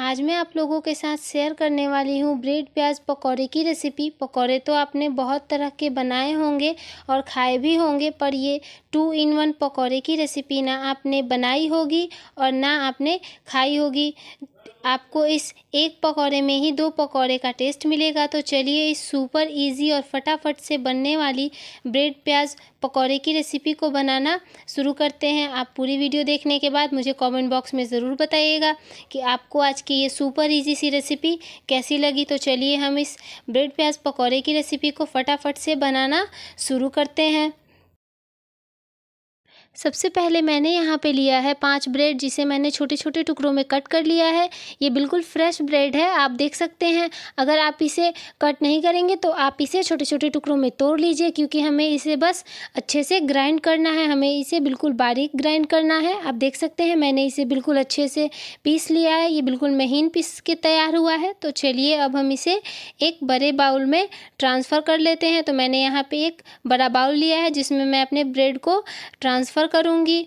आज मैं आप लोगों के साथ शेयर करने वाली हूँ ब्रेड प्याज पकौड़े की रेसिपी पकौड़े तो आपने बहुत तरह के बनाए होंगे और खाए भी होंगे पर ये टू इन वन पकौड़े की रेसिपी ना आपने बनाई होगी और ना आपने खाई होगी आपको इस एक पकौड़े में ही दो पकौड़े का टेस्ट मिलेगा तो चलिए इस सुपर इजी और फटाफट से बनने वाली ब्रेड प्याज पकौड़े की रेसिपी को बनाना शुरू करते हैं आप पूरी वीडियो देखने के बाद मुझे कमेंट बॉक्स में ज़रूर बताइएगा कि आपको आज की ये सुपर इजी सी रेसिपी कैसी लगी तो चलिए हम इस ब्रेड प्याज पकौड़े की रेसिपी को फटाफट से बनाना शुरू करते हैं सबसे पहले मैंने यहाँ पे लिया है पांच ब्रेड जिसे मैंने छोटे छोटे टुकड़ों में कट कर लिया है ये बिल्कुल फ्रेश ब्रेड है आप देख सकते हैं अगर आप इसे कट नहीं करेंगे तो आप इसे छोटे छोटे टुकड़ों में तोड़ लीजिए क्योंकि हमें इसे बस अच्छे से ग्राइंड करना है हमें इसे बिल्कुल बारीक ग्राइंड करना है आप देख सकते हैं मैंने इसे बिल्कुल अच्छे से पीस लिया है ये बिल्कुल महीन पीस के तैयार हुआ है तो चलिए अब हम इसे एक बड़े बाउल में ट्रांसफ़र कर लेते हैं तो मैंने यहाँ पर एक बड़ा बाउल लिया है जिसमें मैं अपने ब्रेड को ट्रांसफ़र करूँगी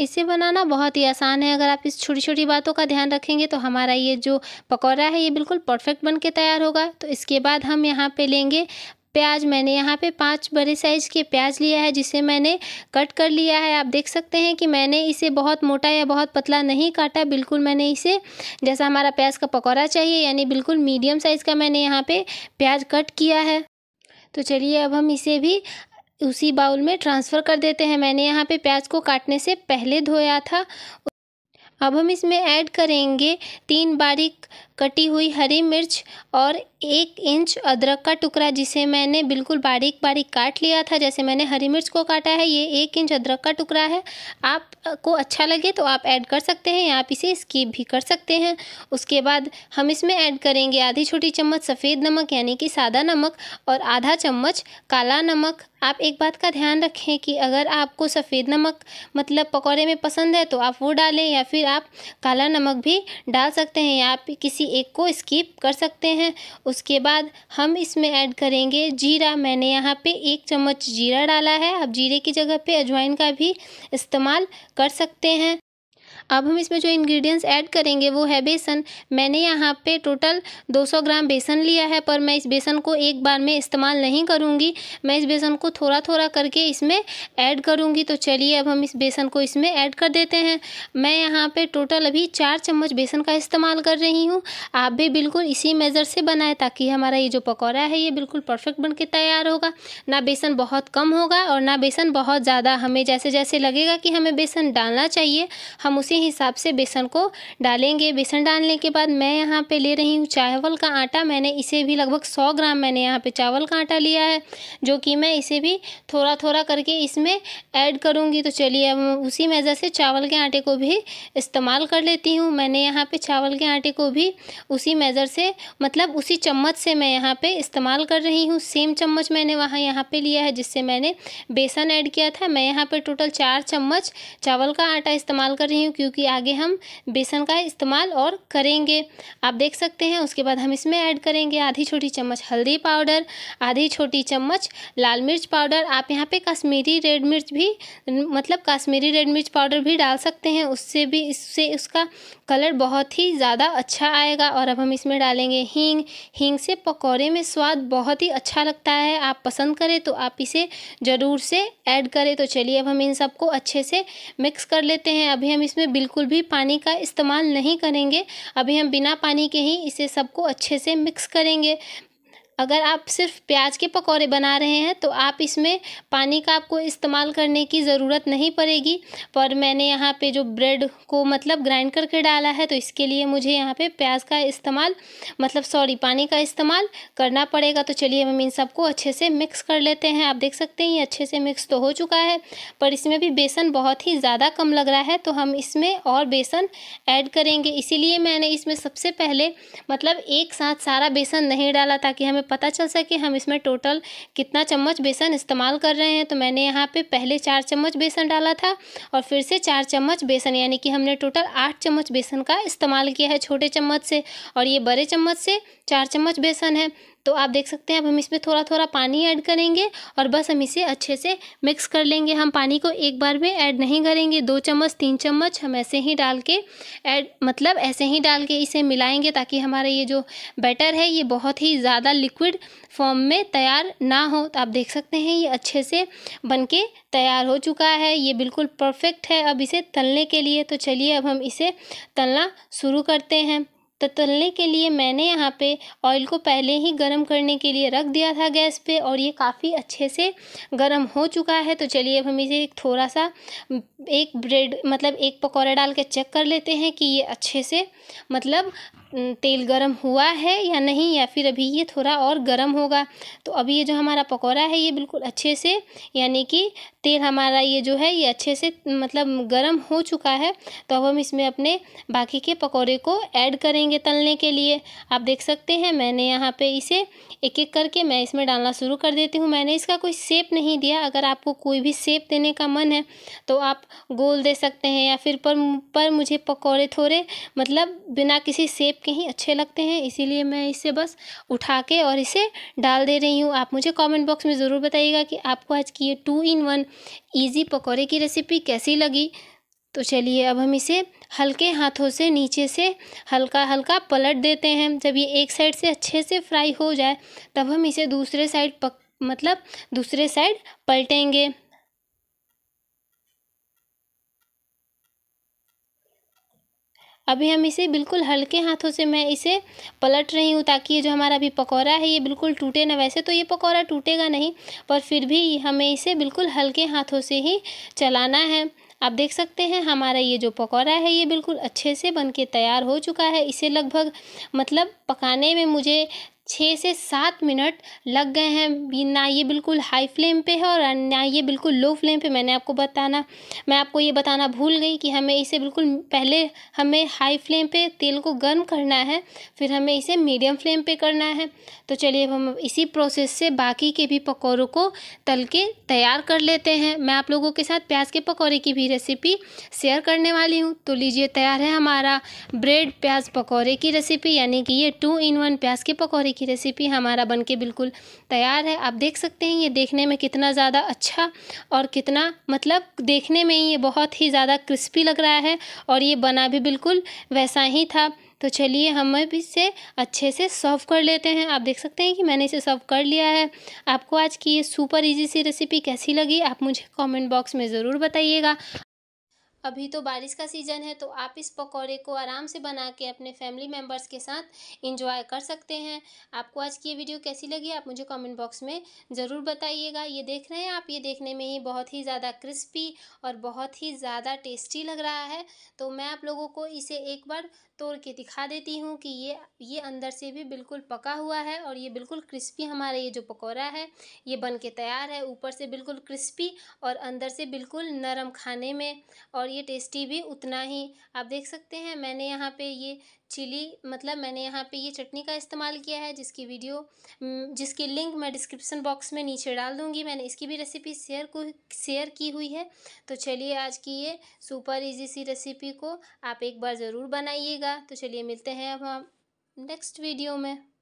इसे बनाना बहुत ही आसान है अगर आप इस छोटी छोटी बातों का ध्यान रखेंगे तो हमारा ये जो पकौड़ा है ये बिल्कुल परफेक्ट बन के तैयार होगा तो इसके बाद हम यहाँ पे लेंगे प्याज मैंने यहाँ पे पाँच बड़े साइज़ के प्याज लिया है जिसे मैंने कट कर लिया है आप देख सकते हैं कि मैंने इसे बहुत मोटा या बहुत पतला नहीं काटा बिल्कुल मैंने इसे जैसा हमारा प्याज का पकौड़ा चाहिए यानी बिल्कुल मीडियम साइज़ का मैंने यहाँ पर प्याज कट किया है तो चलिए अब हम इसे भी उसी बाउल में ट्रांसफ़र कर देते हैं मैंने यहाँ पे प्याज को काटने से पहले धोया था अब हम इसमें ऐड करेंगे तीन बारीक कटी हुई हरी मिर्च और एक इंच अदरक का टुकड़ा जिसे मैंने बिल्कुल बारीक बारीक काट लिया था जैसे मैंने हरी मिर्च को काटा है ये एक इंच अदरक का टुकड़ा है आपको अच्छा लगे तो आप ऐड कर सकते हैं या आप इसे स्कीप भी कर सकते हैं उसके बाद हम इसमें ऐड करेंगे आधी छोटी चम्मच सफ़ेद नमक यानी कि सादा नमक और आधा चम्मच काला नमक आप एक बात का ध्यान रखें कि अगर आपको सफ़ेद नमक मतलब पकौड़े में पसंद है तो आप वो डालें या फिर आप काला नमक भी डाल सकते हैं या आप किसी एक को स्किप कर सकते हैं उसके बाद हम इसमें ऐड करेंगे जीरा मैंने यहाँ पे एक चम्मच जीरा डाला है आप जीरे की जगह पे अजवाइन का भी इस्तेमाल कर सकते हैं अब हम इसमें जो इंग्रेडिएंट्स ऐड करेंगे वो है बेसन मैंने यहाँ पे टोटल 200 ग्राम बेसन लिया है पर मैं इस बेसन को एक बार में इस्तेमाल नहीं करूँगी मैं इस बेसन को थोड़ा थोड़ा करके इसमें ऐड करूँगी तो चलिए अब हम इस बेसन को इसमें ऐड कर देते हैं मैं यहाँ पर टोटल अभी चार चम्मच बेसन का इस्तेमाल कर रही हूँ आप भी बिल्कुल इसी मेज़र से बनाएं ताकि हमारा ये जो पकौड़ा है ये बिल्कुल परफेक्ट बन के तैयार होगा ना बेसन बहुत कम होगा और ना बेसन बहुत ज़्यादा हमें जैसे जैसे लगेगा कि हमें बेसन डालना चाहिए हम हम उसी हिसाब से बेसन को डालेंगे बेसन डालने के बाद मैं यहाँ पे ले रही हूँ चावल का आटा मैंने इसे भी लगभग सौ ग्राम मैंने यहाँ पे चावल का आटा लिया है जो कि मैं इसे भी थोड़ा थोड़ा करके इसमें ऐड करूँगी तो चलिए अब उसी मेज़र से चावल के आटे को भी इस्तेमाल कर लेती हूँ मैंने यहाँ पर चावल के आटे को भी उसी मेज़र से मतलब उसी चम्मच से मैं यहाँ पर इस्तेमाल कर रही हूँ सेम चम्मच मैंने वहाँ यहाँ पर लिया है जिससे मैंने बेसन ऐड किया था मैं यहाँ पर टोटल चार चम्मच चावल का आटा इस्तेमाल कर रही हूँ हूँ क्योंकि आगे हम बेसन का इस्तेमाल और करेंगे आप देख सकते हैं उसके बाद हम इसमें ऐड करेंगे आधी छोटी चम्मच हल्दी पाउडर आधी छोटी चम्मच लाल मिर्च पाउडर आप यहाँ पे कश्मीरी रेड मिर्च भी मतलब कश्मीरी रेड मिर्च पाउडर भी डाल सकते हैं उससे भी इससे उसका कलर बहुत ही ज़्यादा अच्छा आएगा और अब हम इसमें डालेंगे हींग हींग से पकौड़े में स्वाद बहुत ही अच्छा लगता है आप पसंद करें तो आप इसे ज़रूर से ऐड करें तो चलिए अब हम इन सबको अच्छे से मिक्स कर लेते हैं अभी हम इसमें बिल्कुल भी पानी का इस्तेमाल नहीं करेंगे अभी हम बिना पानी के ही इसे सबको अच्छे से मिक्स करेंगे अगर आप सिर्फ प्याज के पकौड़े बना रहे हैं तो आप इसमें पानी का आपको इस्तेमाल करने की ज़रूरत नहीं पड़ेगी पर मैंने यहाँ पे जो ब्रेड को मतलब ग्राइंड करके डाला है तो इसके लिए मुझे यहाँ पे प्याज का इस्तेमाल मतलब सॉरी पानी का इस्तेमाल करना पड़ेगा तो चलिए हम इन सबको अच्छे से मिक्स कर लेते हैं आप देख सकते हैं ये अच्छे से मिक्स तो हो चुका है पर इसमें भी बेसन बहुत ही ज़्यादा कम लग रहा है तो हम इसमें और बेसन ऐड करेंगे इसीलिए मैंने इसमें सबसे पहले मतलब एक साथ सारा बेसन नहीं डाला ताकि हमें पता चल सके हम इसमें टोटल कितना चम्मच बेसन इस्तेमाल कर रहे हैं तो मैंने यहाँ पे पहले चार चम्मच बेसन डाला था और फिर से चार चम्मच बेसन यानी कि हमने टोटल आठ चम्मच बेसन का इस्तेमाल किया है छोटे चम्मच से और ये बड़े चम्मच से चार चम्मच बेसन है तो आप देख सकते हैं अब हम इसमें थोड़ा थोड़ा पानी ऐड करेंगे और बस हम इसे अच्छे से मिक्स कर लेंगे हम पानी को एक बार में ऐड नहीं करेंगे दो चम्मच तीन चम्मच हम ऐसे ही डाल के ऐड मतलब ऐसे ही डाल के इसे मिलाएंगे ताकि हमारा ये जो बैटर है ये बहुत ही ज़्यादा लिक्विड फॉर्म में तैयार ना हो तो आप देख सकते हैं ये अच्छे से के तैयार हो चुका है ये बिल्कुल परफेक्ट है अब इसे तलने के लिए तो चलिए अब हम इसे तलना शुरू करते हैं तो तलने के लिए मैंने यहाँ पे ऑयल को पहले ही गर्म करने के लिए रख दिया था गैस पे और ये काफ़ी अच्छे से गर्म हो चुका है तो चलिए अब हम इसे एक थोड़ा सा एक ब्रेड मतलब एक पकौड़ा डाल के चेक कर लेते हैं कि ये अच्छे से मतलब तेल गरम हुआ है या नहीं या फिर अभी ये थोड़ा और गरम होगा तो अभी ये जो हमारा पकौड़ा है ये बिल्कुल अच्छे से यानी कि तेल हमारा ये जो है ये अच्छे से मतलब गरम हो चुका है तो अब हम इसमें अपने बाकी के पकौड़े को ऐड करेंगे तलने के लिए आप देख सकते हैं मैंने यहाँ पे इसे एक एक करके मैं इसमें डालना शुरू कर देती हूँ मैंने इसका कोई सेप नहीं दिया अगर आपको कोई भी सेप देने का मन है तो आप गोल दे सकते हैं या फिर पर पर मुझे पकौड़े थोड़े मतलब बिना किसी सेप शेप के ही अच्छे लगते हैं इसीलिए मैं इसे बस उठा के और इसे डाल दे रही हूँ आप मुझे कमेंट बॉक्स में ज़रूर बताइएगा कि आपको आज की ये टू इन वन ईजी पकौड़े की रेसिपी कैसी लगी तो चलिए अब हम इसे हल्के हाथों से नीचे से हल्का हल्का पलट देते हैं जब ये एक साइड से अच्छे से फ्राई हो जाए तब हम इसे दूसरे साइड पक मतलब दूसरे साइड पलटेंगे अभी हम इसे बिल्कुल हल्के हाथों से मैं इसे पलट रही हूँ ताकि ये जो हमारा अभी पकौड़ा है ये बिल्कुल टूटे ना वैसे तो ये पकौड़ा टूटेगा नहीं पर फिर भी हमें इसे बिल्कुल हल्के हाथों से ही चलाना है आप देख सकते हैं हमारा ये जो पकौड़ा है ये बिल्कुल अच्छे से बन के तैयार हो चुका है इसे लगभग मतलब पकाने में मुझे छः से सात मिनट लग गए हैं ना ये बिल्कुल हाई फ्लेम पे है और ना ये बिल्कुल लो फ्लेम पे मैंने आपको बताना मैं आपको ये बताना भूल गई कि हमें इसे बिल्कुल पहले हमें हाई फ्लेम पे तेल को गर्म करना है फिर हमें इसे मीडियम फ्लेम पे करना है तो चलिए अब हम इसी प्रोसेस से बाकी के भी पकौड़ों को तल के तैयार कर लेते हैं मैं आप लोगों के साथ प्याज के पकौड़े की भी रेसिपी शेयर करने वाली हूँ तो लीजिए तैयार है हमारा ब्रेड प्याज पकौड़े की रेसिपी यानी कि ये टू इन वन प्याज के पकौड़े की रेसिपी हमारा बनके बिल्कुल तैयार है आप देख सकते हैं ये देखने में कितना ज़्यादा अच्छा और कितना मतलब देखने में ये बहुत ही ज़्यादा क्रिस्पी लग रहा है और ये बना भी बिल्कुल वैसा ही था तो चलिए हम भी इसे अच्छे से सर्व कर लेते हैं आप देख सकते हैं कि मैंने इसे सर्व कर लिया है आपको आज की ये सुपर इजी सी रेसिपी कैसी लगी आप मुझे कमेंट बॉक्स में ज़रूर बताइएगा अभी तो बारिश का सीज़न है तो आप इस पकौड़े को आराम से बना के अपने फैमिली मेम्बर्स के साथ इंजॉय कर सकते हैं आपको आज की ये वीडियो कैसी लगी आप मुझे कमेंट बॉक्स में ज़रूर बताइएगा ये देख रहे हैं आप ये देखने में ही बहुत ही ज़्यादा क्रिस्पी और बहुत ही ज़्यादा टेस्टी लग रहा है तो मैं आप लोगों को इसे एक बार तोड़ के दिखा देती हूँ कि ये ये अंदर से भी बिल्कुल पका हुआ है और ये बिल्कुल क्रिस्पी हमारा ये जो पकौड़ा है ये बन के तैयार है ऊपर से बिल्कुल क्रिस्पी और अंदर से बिल्कुल नरम खाने में और ये टेस्टी भी उतना ही आप देख सकते हैं मैंने यहाँ पे ये चिली मतलब मैंने यहाँ पे ये चटनी का इस्तेमाल किया है जिसकी वीडियो जिसकी लिंक मैं डिस्क्रिप्सन बॉक्स में नीचे डाल दूँगी मैंने इसकी भी रेसिपी शेयर को शेयर की हुई है तो चलिए आज की ये सुपर इजी सी रेसिपी को आप एक बार ज़रूर बनाइएगा तो चलिए मिलते हैं अब हम नेक्स्ट वीडियो में